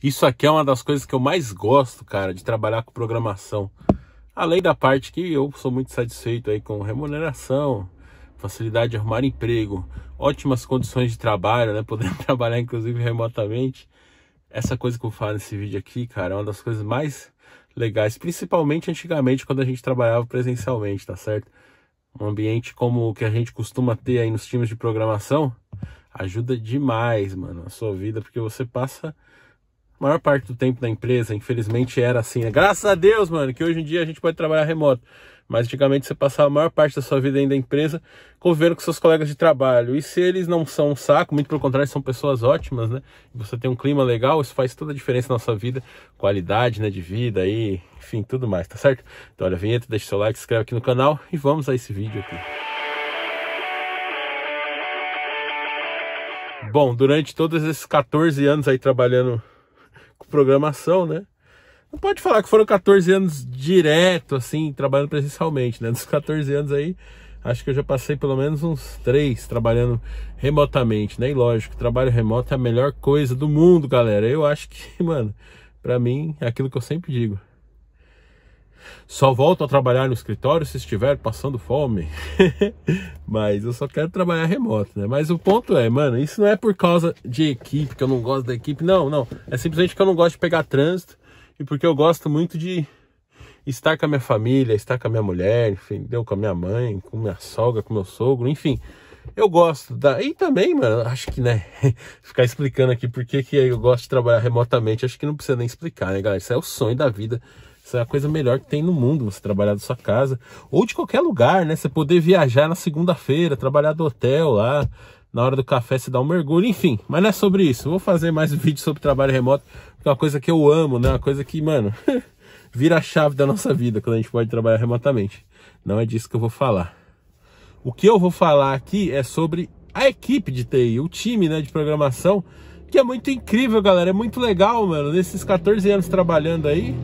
Isso aqui é uma das coisas que eu mais gosto, cara, de trabalhar com programação. Além da parte que eu sou muito satisfeito aí com remuneração, facilidade de arrumar emprego, ótimas condições de trabalho, né? Podendo trabalhar inclusive remotamente. Essa coisa que eu falo nesse vídeo aqui, cara, é uma das coisas mais legais, principalmente antigamente quando a gente trabalhava presencialmente, tá certo? Um ambiente como o que a gente costuma ter aí nos times de programação ajuda demais, mano, a sua vida, porque você passa maior parte do tempo da empresa, infelizmente, era assim. Né? Graças a Deus, mano, que hoje em dia a gente pode trabalhar remoto. Mas antigamente você passava a maior parte da sua vida ainda da empresa convivendo com seus colegas de trabalho. E se eles não são um saco, muito pelo contrário, são pessoas ótimas, né? Você tem um clima legal, isso faz toda a diferença na sua vida, qualidade né, de vida aí, enfim, tudo mais, tá certo? Então olha a vinheta, deixa seu like, se inscreve aqui no canal e vamos a esse vídeo aqui. Bom, durante todos esses 14 anos aí trabalhando programação, né? Não pode falar que foram 14 anos direto, assim, trabalhando presencialmente, né? Dos 14 anos aí, acho que eu já passei pelo menos uns 3 trabalhando remotamente, né? E lógico, trabalho remoto é a melhor coisa do mundo, galera. Eu acho que, mano, para mim, é aquilo que eu sempre digo. Só volto a trabalhar no escritório se estiver passando fome. Mas eu só quero trabalhar remoto, né? Mas o ponto é, mano, isso não é por causa de equipe, que eu não gosto da equipe. Não, não. É simplesmente que eu não gosto de pegar trânsito e porque eu gosto muito de estar com a minha família, estar com a minha mulher, enfim, deu com a minha mãe, com minha sogra, com meu sogro, enfim. Eu gosto da. E também, mano, acho que, né? Ficar explicando aqui por que eu gosto de trabalhar remotamente, acho que não precisa nem explicar, né, galera? Isso é o sonho da vida isso é a coisa melhor que tem no mundo, você trabalhar da sua casa ou de qualquer lugar, né? Você poder viajar na segunda-feira, trabalhar do hotel lá, na hora do café se dar um mergulho, enfim. Mas não é sobre isso. vou fazer mais vídeo sobre trabalho remoto, que é uma coisa que eu amo, né? Uma coisa que, mano, vira a chave da nossa vida quando a gente pode trabalhar remotamente. Não é disso que eu vou falar. O que eu vou falar aqui é sobre a equipe de TI, o time, né, de programação, que é muito incrível, galera. É muito legal, mano. Nesses 14 anos trabalhando aí,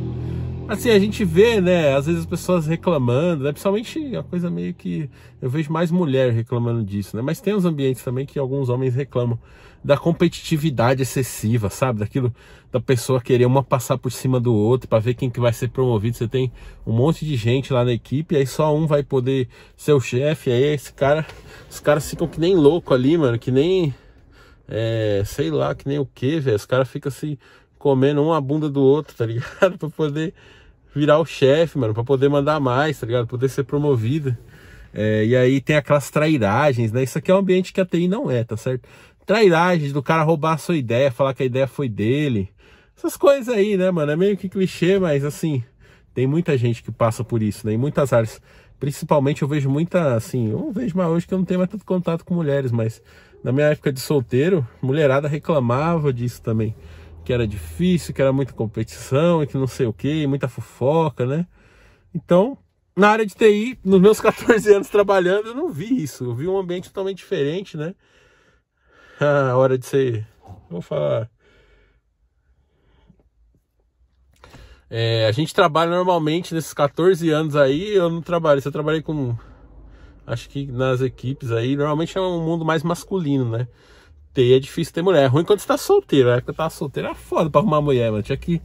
Assim, a gente vê, né, às vezes as pessoas reclamando, né, principalmente a coisa meio que eu vejo mais mulher reclamando disso, né, mas tem os ambientes também que alguns homens reclamam da competitividade excessiva, sabe, daquilo da pessoa querer uma passar por cima do outro para ver quem que vai ser promovido, você tem um monte de gente lá na equipe, aí só um vai poder ser o chefe, aí esse cara, os caras ficam que nem louco ali, mano, que nem, é, sei lá, que nem o que, velho, os caras ficam assim comendo uma bunda do outro, tá ligado? pra poder virar o chefe, mano, pra poder mandar mais, tá ligado? poder ser promovido. É, e aí tem aquelas trairagens, né? Isso aqui é um ambiente que a TI não é, tá certo? Trairagens do cara roubar a sua ideia, falar que a ideia foi dele. Essas coisas aí, né, mano? É meio que clichê, mas assim, tem muita gente que passa por isso, né? Em muitas áreas. Principalmente eu vejo muita, assim, eu não vejo mais hoje que eu não tenho mais tanto contato com mulheres, mas na minha época de solteiro, mulherada reclamava disso também que era difícil, que era muita competição e que não sei o que, muita fofoca, né? Então, na área de TI, nos meus 14 anos trabalhando, eu não vi isso. Eu vi um ambiente totalmente diferente, né? A hora de ser. Vou falar. É, a gente trabalha normalmente nesses 14 anos aí. Eu não trabalho, eu trabalhei com. Acho que nas equipes aí, normalmente é um mundo mais masculino, né? ter, é difícil ter mulher. É ruim quando você tá solteiro. Na época eu tava solteiro, era foda pra arrumar mulher, mano. Tinha que,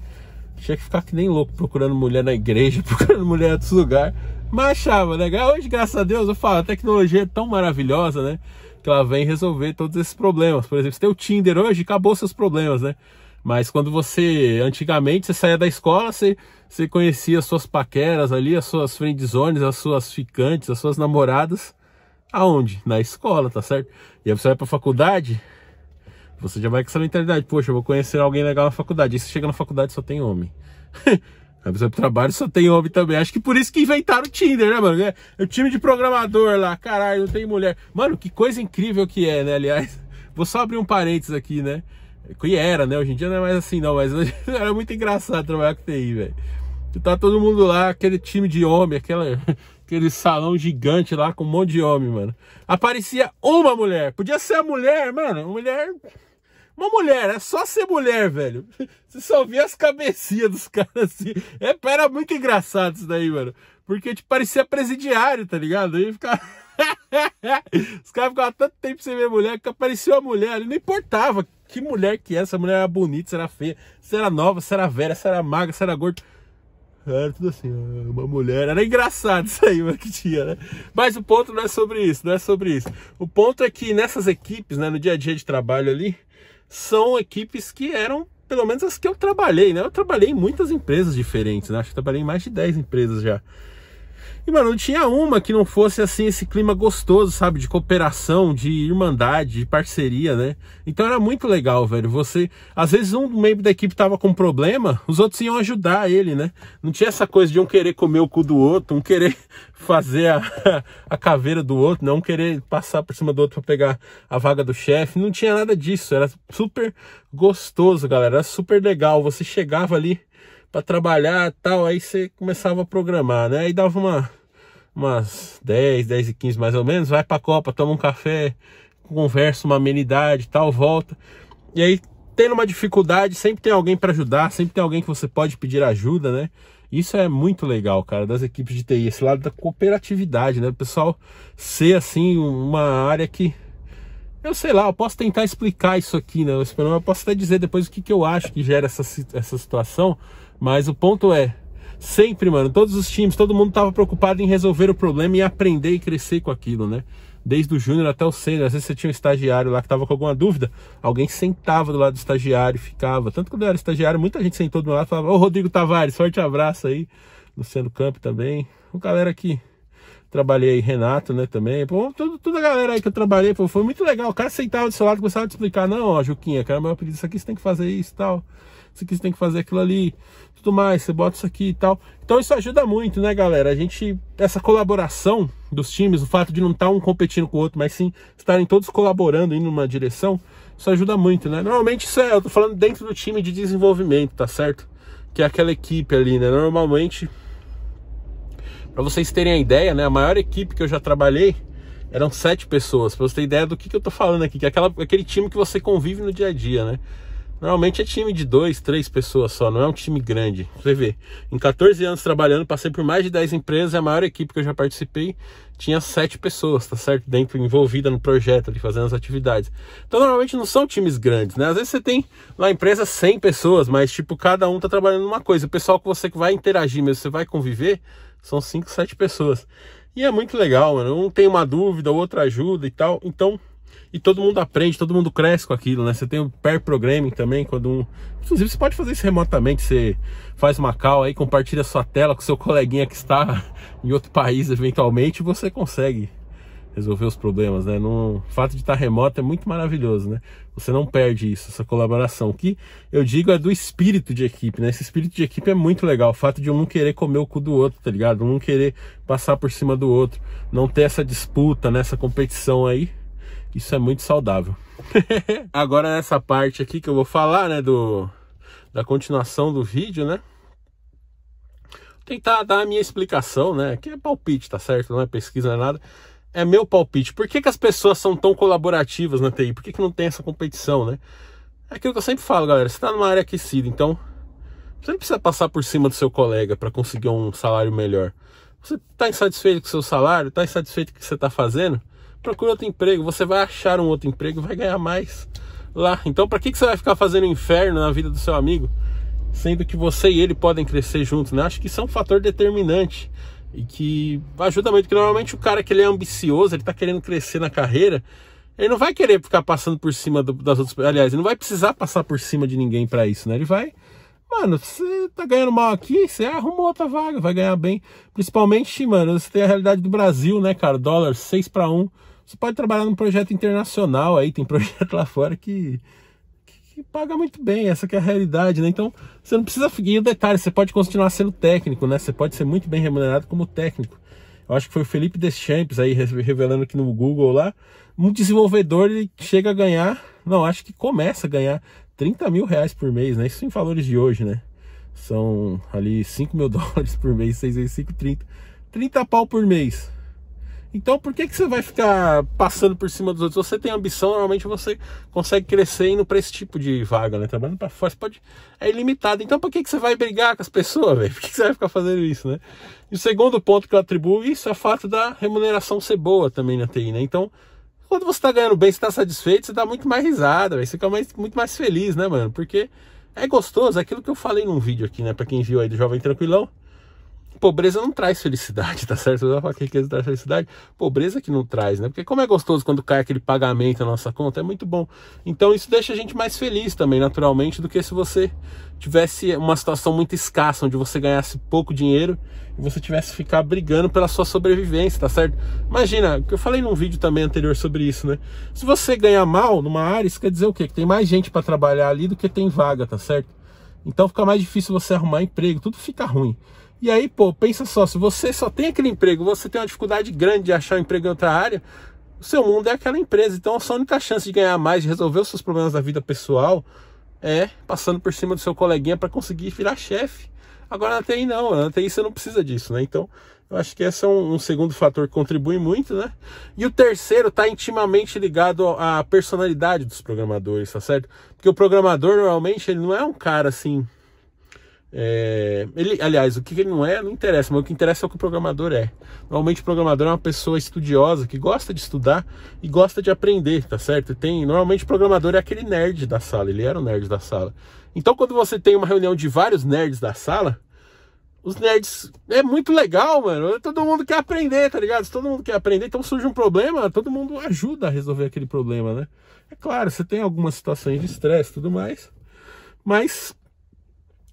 tinha que ficar que nem louco procurando mulher na igreja, procurando mulher em outros lugares. Mas achava, né? Hoje, graças a Deus, eu falo, a tecnologia é tão maravilhosa, né? Que ela vem resolver todos esses problemas. Por exemplo, você tem o Tinder hoje, acabou seus problemas, né? Mas quando você, antigamente, você saía da escola, você, você conhecia as suas paqueras ali, as suas friendzones, as suas ficantes, as suas namoradas. Aonde? Na escola, tá certo? E aí você vai pra faculdade, você já vai com essa mentalidade, poxa, eu vou conhecer alguém legal na faculdade. E você chega na faculdade só tem homem. a pessoa vai pro trabalho só tem homem também. Acho que por isso que inventaram o Tinder, né, mano? É, é o time de programador lá, caralho, não tem mulher. Mano, que coisa incrível que é, né? Aliás, vou só abrir um parênteses aqui, né? Que é era, né? Hoje em dia não é mais assim, não, mas era muito engraçado trabalhar com TI, velho. Tá todo mundo lá, aquele time de homem, aquela, aquele salão gigante lá com um monte de homem, mano. Aparecia uma mulher. Podia ser a mulher, mano. Mulher uma mulher, é só ser mulher, velho. Você só via as cabecinhas dos caras assim. É, era muito engraçado isso daí, mano. Porque te tipo, parecia presidiário, tá ligado? Aí ficava. Os caras ficavam tanto tempo sem ver mulher que apareceu a mulher ali. Não importava que mulher que é, se a mulher era bonita, se era feia, se era nova, se era velha, se era magra, se era gorda. Era tudo assim, uma mulher. Era engraçado isso aí, mano, que tinha, né? Mas o ponto não é sobre isso, não é sobre isso. O ponto é que nessas equipes, né, no dia a dia de trabalho ali, são equipes que eram, pelo menos as que eu trabalhei, né? Eu trabalhei em muitas empresas diferentes, né? Acho que trabalhei em mais de 10 empresas já. E, mano, não tinha uma que não fosse assim, esse clima gostoso, sabe? De cooperação, de irmandade, de parceria, né? Então era muito legal, velho. Você. Às vezes um membro da equipe tava com problema, os outros iam ajudar ele, né? Não tinha essa coisa de um querer comer o cu do outro, um querer fazer a, a caveira do outro, não querer passar por cima do outro para pegar a vaga do chefe. Não tinha nada disso. Era super gostoso, galera. Era super legal. Você chegava ali para trabalhar tal, aí você começava a programar, né? Aí dava uma umas 10, 10 e 15 mais ou menos, vai pra Copa, toma um café, conversa, uma amenidade tal, volta. E aí, tendo uma dificuldade, sempre tem alguém para ajudar, sempre tem alguém que você pode pedir ajuda, né? Isso é muito legal, cara, das equipes de TI, esse lado da cooperatividade, né? O pessoal ser assim uma área que eu sei lá, eu posso tentar explicar isso aqui, né? Eu posso até dizer depois o que, que eu acho que gera essa, essa situação, mas o ponto é, Sempre, mano, todos os times, todo mundo tava preocupado em resolver o problema e aprender e crescer com aquilo, né? Desde o júnior até o sênior, às vezes você tinha um estagiário lá que tava com alguma dúvida, alguém sentava do lado do estagiário, ficava. Tanto que quando eu era estagiário, muita gente sentou do meu lado e falava: Ô Rodrigo Tavares, forte abraço aí. Luciano Campo também. O galera aqui trabalhei aí, Renato, né, também. Pô, tudo, toda a galera aí que eu trabalhei, pô, foi muito legal. O cara sentava do seu lado, começava a te explicar, não, ó, Juquinha, cara, meu apelido, isso aqui você tem que fazer isso e tal isso aqui você tem que fazer aquilo ali, tudo mais, você bota isso aqui e tal. Então isso ajuda muito, né, galera? A gente, essa colaboração dos times, o fato de não estar tá um competindo com o outro, mas sim estarem todos colaborando indo numa direção, isso ajuda muito, né? Normalmente isso é, eu tô falando dentro do time de desenvolvimento, tá certo? Que é aquela equipe ali, né? Normalmente, para vocês terem a ideia, né, a maior equipe que eu já trabalhei eram sete pessoas, para você ter ideia do que, que eu tô falando aqui, que é aquela, aquele time que você convive no dia a dia, né? Normalmente é time de dois, três pessoas só, não é um time grande. Você vê, em 14 anos trabalhando, passei por mais de 10 empresas, é a maior equipe que eu já participei tinha sete pessoas, tá certo? Dentro, envolvida no projeto, ali, fazendo as atividades. Então, normalmente não são times grandes, né? Às vezes você tem na empresa 100 pessoas, mas, tipo, cada um tá trabalhando numa coisa. O pessoal que você vai interagir mesmo, você vai conviver, são cinco, sete pessoas. E é muito legal, mano. Um tem uma dúvida, o outro ajuda e tal. Então, e todo mundo aprende, todo mundo cresce com aquilo, né? Você tem o pair programming também, quando um. Inclusive, você pode fazer isso remotamente. Você faz uma call aí, compartilha sua tela com seu coleguinha que está em outro país, eventualmente, e você consegue resolver os problemas, né? No fato de estar remoto é muito maravilhoso, né? Você não perde isso, essa colaboração. O que eu digo é do espírito de equipe, né? Esse espírito de equipe é muito legal. O fato de um não querer comer o cu do outro, tá ligado? Um não querer passar por cima do outro, não ter essa disputa, nessa né? competição aí, isso é muito saudável. Agora nessa parte aqui que eu vou falar, né, do da continuação do vídeo, né? Vou tentar dar a minha explicação, né? Que é palpite, tá certo? Não é pesquisa, não é nada. É meu palpite. Por que, que as pessoas são tão colaborativas na TI? Por que, que não tem essa competição, né? É aquilo que eu sempre falo, galera. Você está numa área aquecida, então você não precisa passar por cima do seu colega para conseguir um salário melhor. Você está insatisfeito com o seu salário? Está insatisfeito com o que você está fazendo? procura outro emprego, você vai achar um outro emprego, vai ganhar mais lá. Então, para que, que você vai ficar fazendo inferno na vida do seu amigo, sendo que você e ele podem crescer juntos? Né? Acho que isso é um fator determinante e que ajuda muito, porque normalmente o cara que ele é ambicioso, ele está querendo crescer na carreira, ele não vai querer ficar passando por cima do, das outras. Aliás, ele não vai precisar passar por cima de ninguém para isso, né? Ele vai. Mano, você tá ganhando mal aqui, você arrumou outra vaga, vai ganhar bem. Principalmente, mano, você tem a realidade do Brasil, né, cara? Dólar 6 para 1. Você pode trabalhar num projeto internacional aí, tem projeto lá fora que, que, que paga muito bem, essa é a realidade, né? Então, você não precisa... E o detalhe, você pode continuar sendo técnico, né? Você pode ser muito bem remunerado como técnico. Eu acho que foi o Felipe Deschamps aí revelando aqui no Google lá. Um desenvolvedor ele chega a ganhar, não, acho que começa a ganhar 30 mil reais por mês, né? Isso em valores de hoje, né? São ali 5 mil dólares por mês, 6 vezes 5, 30. 30 pau por mês. Então por que, que você vai ficar passando por cima dos outros? Se você tem ambição, normalmente você consegue crescer indo para esse tipo de vaga, né? Trabalhando para fora, pode. É ilimitado. Então por que, que você vai brigar com as pessoas, velho? Por que, que, você vai ficar fazendo isso, né? E o segundo ponto que eu atribuo isso é o fato da remuneração ser boa também na TI, né? Então, quando você está ganhando bem, você tá satisfeito, você dá muito mais risada, véio. Você fica mais, muito mais feliz, né, mano? Porque é gostoso, é aquilo que eu falei num vídeo aqui, né? Para quem viu aí do Jovem Tranquilão pobreza não traz felicidade, tá certo? Eu falar que riqueza traz felicidade, pobreza que não traz, né? Porque como é gostoso quando cai aquele pagamento na nossa conta, é muito bom. Então isso deixa a gente mais feliz também, naturalmente, do que se você tivesse uma situação muito escassa, onde você ganhasse pouco dinheiro e você tivesse que ficar brigando pela sua sobrevivência, tá certo? Imagina, que eu falei num vídeo também anterior sobre isso, né? Se você ganhar mal numa área, isso quer dizer o quê? Que tem mais gente para trabalhar ali do que tem vaga, tá certo? Então fica mais difícil você arrumar emprego, tudo fica ruim. E aí, pô, pensa só, se você só tem aquele emprego, você tem uma dificuldade grande de achar um emprego em outra área, o seu mundo é aquela empresa. Então a sua única chance de ganhar mais, de resolver os seus problemas da vida pessoal, é passando por cima do seu coleguinha para conseguir virar chefe. Agora na TI não, na TI você não precisa disso, né? Então, eu acho que esse é um, um segundo fator que contribui muito, né? E o terceiro está intimamente ligado à personalidade dos programadores, tá certo? Porque o programador normalmente ele não é um cara assim é, ele, aliás, o que ele não é não interessa, mas o que interessa é o que o programador é. Normalmente o programador é uma pessoa estudiosa que gosta de estudar e gosta de aprender, tá certo? Tem, normalmente o programador é aquele nerd da sala, ele era o nerd da sala. Então quando você tem uma reunião de vários nerds da sala, os nerds é muito legal, mano. Todo mundo quer aprender, tá ligado? Se todo mundo quer aprender, então surge um problema, todo mundo ajuda a resolver aquele problema, né? É claro, você tem algumas situações de estresse, tudo mais, mas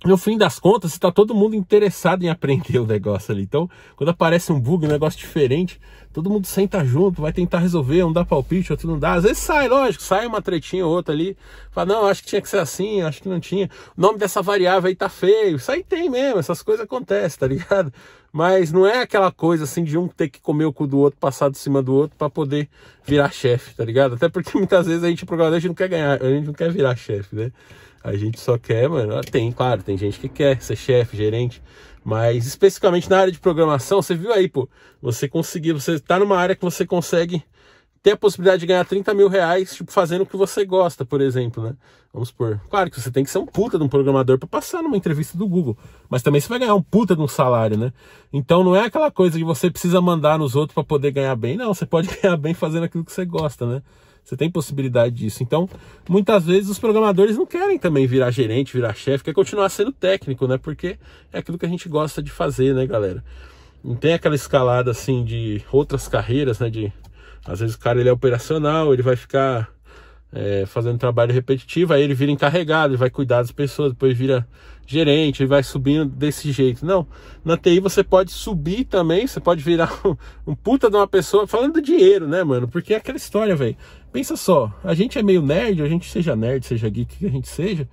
no fim das contas, está todo mundo interessado em aprender o negócio ali. Então, quando aparece um bug, um negócio diferente, todo mundo senta junto, vai tentar resolver, um dá palpite, outro não dá. Às vezes sai, lógico, sai uma tretinha ou outra ali. Fala, não, acho que tinha que ser assim, acho que não tinha. O nome dessa variável aí tá feio. Isso aí tem mesmo, essas coisas acontecem, tá ligado? Mas não é aquela coisa assim de um ter que comer o cu do outro, passar de cima do outro para poder virar chefe, tá ligado? Até porque muitas vezes a gente, programador, a gente não quer ganhar, a gente não quer virar chefe, né? A gente só quer, mano. Ah, tem, claro, tem gente que quer ser chefe, gerente. Mas especificamente na área de programação, você viu aí, pô. Você conseguir, você tá numa área que você consegue ter a possibilidade de ganhar 30 mil reais, tipo, fazendo o que você gosta, por exemplo, né? Vamos supor. Claro que você tem que ser um puta de um programador para passar numa entrevista do Google. Mas também você vai ganhar um puta de um salário, né? Então não é aquela coisa que você precisa mandar nos outros para poder ganhar bem. Não, você pode ganhar bem fazendo aquilo que você gosta, né? Você tem possibilidade disso. Então, muitas vezes os programadores não querem também virar gerente, virar chefe, quer continuar sendo técnico, né? Porque é aquilo que a gente gosta de fazer, né, galera? Não tem aquela escalada assim de outras carreiras, né? De às vezes o cara ele é operacional, ele vai ficar é, fazendo trabalho repetitivo, aí ele vira encarregado, ele vai cuidar das pessoas, depois vira gerente, vai subindo desse jeito. Não, na TI você pode subir também, você pode virar um, um puta de uma pessoa, falando do dinheiro, né, mano? Porque é aquela história, velho. Pensa só, a gente é meio nerd, a gente seja nerd, seja geek, que a gente seja,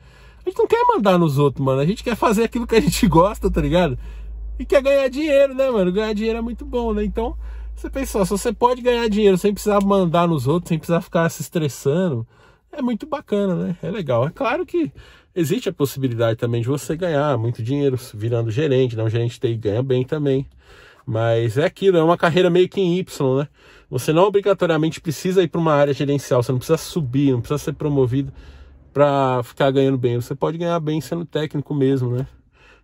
a gente não quer mandar nos outros, mano, a gente quer fazer aquilo que a gente gosta, tá ligado? E quer ganhar dinheiro, né, mano? Ganhar dinheiro é muito bom, né? Então, você pensa só, se você pode ganhar dinheiro sem precisar mandar nos outros, sem precisar ficar se estressando, é muito bacana, né? É legal. É claro que Existe a possibilidade também de você ganhar muito dinheiro virando gerente, não né? um gerente TI ganha bem também. Mas é aquilo, é uma carreira meio que em Y, né? Você não obrigatoriamente precisa ir para uma área gerencial, você não precisa subir, não precisa ser promovido para ficar ganhando bem. Você pode ganhar bem sendo técnico mesmo, né?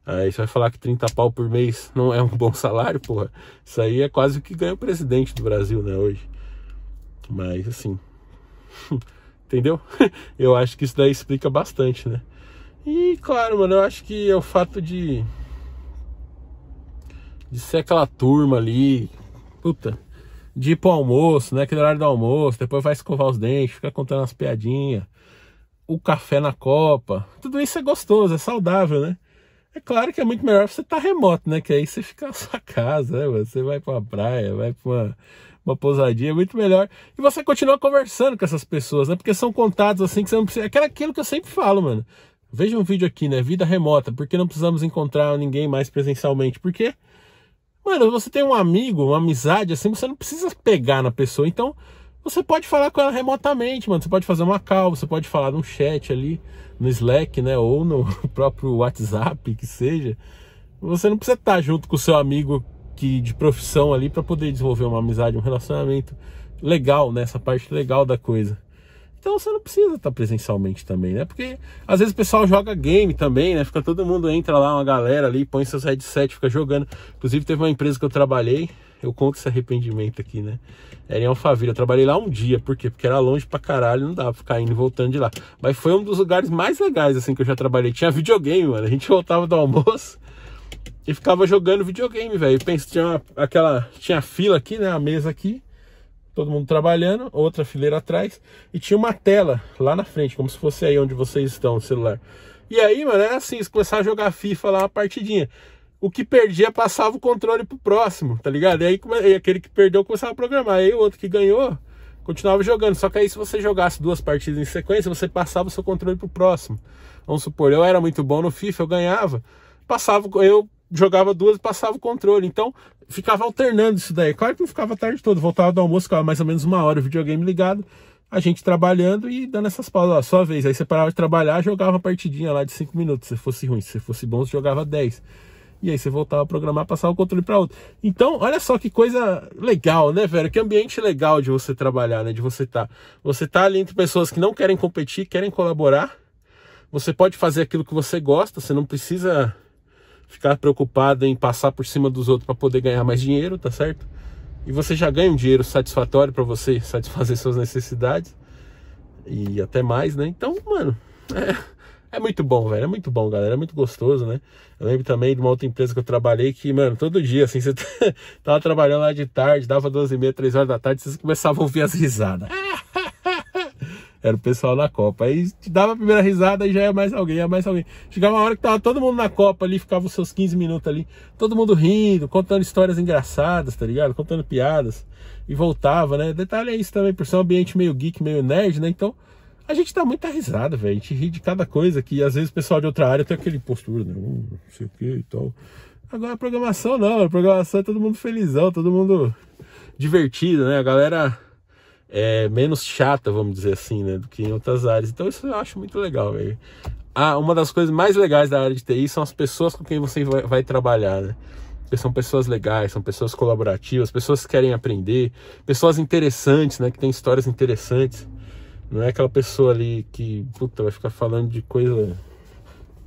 Aí você vai falar que 30 pau por mês não é um bom salário, porra. Isso aí é quase o que ganha o presidente do Brasil, né, hoje. Mas assim. Entendeu? Eu acho que isso daí explica bastante, né? E claro, mano, eu acho que é o fato de. De ser aquela turma ali. Puta. De ir pro almoço, né? Aquele horário do almoço, depois vai escovar os dentes, fica contando umas piadinhas. O café na copa. Tudo isso é gostoso, é saudável, né? É claro que é muito melhor você estar tá remoto, né? Que aí você fica na sua casa, né? Você vai pra praia, vai pra uma, uma pousadinha, é muito melhor. E você continua conversando com essas pessoas, né? Porque são contatos assim que você não precisa. É aquela aquilo que eu sempre falo, mano. Veja um vídeo aqui, né? Vida remota, porque não precisamos encontrar ninguém mais presencialmente. Porque, Mano, você tem um amigo, uma amizade, assim, você não precisa pegar na pessoa. Então, você pode falar com ela remotamente, mano. Você pode fazer uma call, você pode falar num chat ali, no Slack, né? Ou no próprio WhatsApp, que seja. Você não precisa estar junto com o seu amigo que de profissão ali para poder desenvolver uma amizade, um relacionamento legal, né? Essa parte legal da coisa. Então você não precisa estar tá presencialmente também, né? Porque às vezes o pessoal joga game também, né? Fica todo mundo, entra lá uma galera ali, põe seus headset, fica jogando. Inclusive teve uma empresa que eu trabalhei, eu conto esse arrependimento aqui, né? Era em Alphaville, eu trabalhei lá um dia, por quê? Porque era longe pra caralho, não dava pra ficar indo e voltando de lá. Mas foi um dos lugares mais legais, assim, que eu já trabalhei. Tinha videogame, mano. A gente voltava do almoço e ficava jogando videogame, velho. Pensa, tinha uma, aquela... Tinha fila aqui, né? A mesa aqui todo mundo trabalhando, outra fileira atrás, e tinha uma tela lá na frente, como se fosse aí onde vocês estão, o celular. E aí, mano, era assim, começar a jogar FIFA lá, uma partidinha. O que perdia passava o controle pro próximo, tá ligado? E aí e aquele que perdeu começava a programar, aí o outro que ganhou continuava jogando. Só que aí se você jogasse duas partidas em sequência, você passava o seu controle pro próximo. Vamos supor, eu era muito bom no FIFA, eu ganhava, passava, eu jogava duas e passava o controle. Então, ficava alternando isso daí. Claro que não ficava a tarde toda, voltava do almoço, ficava mais ou menos uma hora o videogame ligado, a gente trabalhando e dando essas pausas, ó, só vez. Aí você parava de trabalhar, jogava uma partidinha lá de cinco minutos, se fosse ruim, se fosse bom, você jogava 10. E aí você voltava a programar, passava o controle para outro. Então, olha só que coisa legal, né, velho? Que ambiente legal de você trabalhar, né? De você estar. Tá. Você tá ali entre pessoas que não querem competir, querem colaborar. Você pode fazer aquilo que você gosta, você não precisa ficar preocupado em passar por cima dos outros para poder ganhar mais dinheiro, tá certo? E você já ganha um dinheiro satisfatório para você satisfazer suas necessidades e até mais, né? Então, mano, é, é muito bom, velho. É muito bom, galera. É muito gostoso, né? Eu lembro também de uma outra empresa que eu trabalhei que, mano, todo dia, assim, você tava trabalhando lá de tarde, dava 12 e meia, 3 horas da tarde, vocês começavam a ouvir as risadas. Ah! Era o pessoal na Copa. Aí te dava a primeira risada e já é mais alguém, é mais alguém. Chegava uma hora que tava todo mundo na Copa ali, ficava os seus 15 minutos ali, todo mundo rindo, contando histórias engraçadas, tá ligado? Contando piadas. E voltava, né? Detalhe é isso também, por ser um ambiente meio geek, meio nerd, né? Então, a gente dá muita risada, velho. A gente ri de cada coisa que às vezes o pessoal de outra área tem aquele postura, né? não sei o que e tal. Agora a programação não, a programação é todo mundo felizão, todo mundo divertido, né? A galera é, menos chata, vamos dizer assim, né, do que em outras áreas. Então isso eu acho muito legal. Véio. Ah, uma das coisas mais legais da área de TI são as pessoas com quem você vai, vai trabalhar, né? Porque são pessoas legais, são pessoas colaborativas, pessoas que querem aprender, pessoas interessantes, né, que tem histórias interessantes. Não é aquela pessoa ali que, puta, vai ficar falando de coisa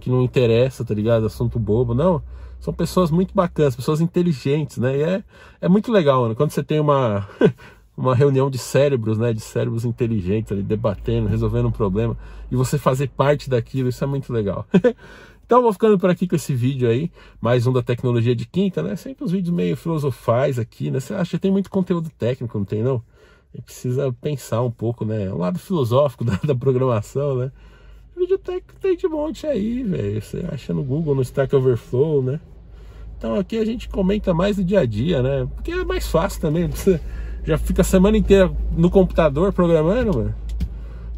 que não interessa, tá ligado? Assunto bobo, não. São pessoas muito bacanas, pessoas inteligentes, né? E é, é muito legal, né? Quando você tem uma uma reunião de cérebros, né, de cérebros inteligentes ali debatendo, resolvendo um problema e você fazer parte daquilo, isso é muito legal. então vou ficando por aqui com esse vídeo aí, mais um da tecnologia de quinta, né? Sempre os vídeos meio filosofais aqui, né? Você acha que tem muito conteúdo técnico, não tem não? precisa pensar um pouco, né? O lado filosófico da, da programação, né? Vídeo técnico tem de monte aí, velho. Você acha no Google, no Stack Overflow, né? Então aqui a gente comenta mais do dia a dia, né? Porque é mais fácil também, não precisa já fica a semana inteira no computador programando, mano.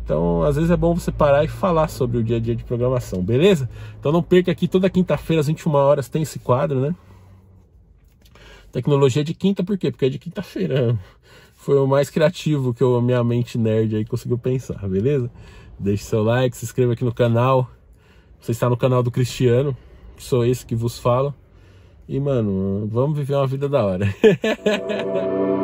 Então, às vezes é bom você parar e falar sobre o dia a dia de programação, beleza? Então não perca aqui toda quinta-feira às 21 horas tem esse quadro, né? Tecnologia é de quinta, por quê? Porque é de quinta-feira. Foi o mais criativo que a minha mente nerd aí conseguiu pensar, beleza? Deixe seu like, se inscreva aqui no canal. Você está no canal do Cristiano, sou esse que vos falo. E, mano, vamos viver uma vida da hora.